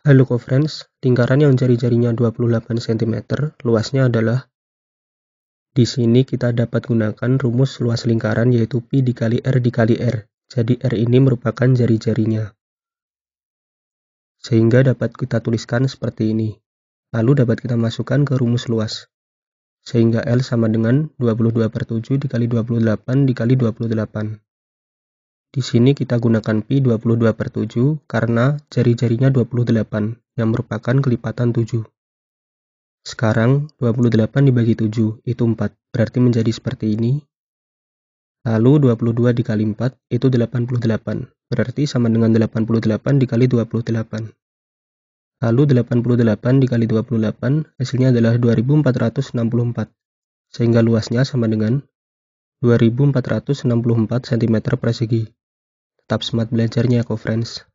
Halo friends, lingkaran yang jari-jarinya 28 cm luasnya adalah di sini kita dapat gunakan rumus luas lingkaran yaitu pi dikali r dikali r. Jadi r ini merupakan jari-jarinya. Sehingga dapat kita tuliskan seperti ini. Lalu dapat kita masukkan ke rumus luas. Sehingga L sama dengan 22 per 7 dikali 28 dikali 28. Di sini kita gunakan pi 22 per 7 karena jari-jarinya 28 yang merupakan kelipatan 7. Sekarang 28 dibagi 7 itu 4 berarti menjadi seperti ini. Lalu 22 dikali 4 itu 88 berarti sama dengan 88 dikali 28. Lalu 88 dikali 28 hasilnya adalah 2464 sehingga luasnya sama dengan 2464 cm persegi tab smart belajarnya, kok Friends.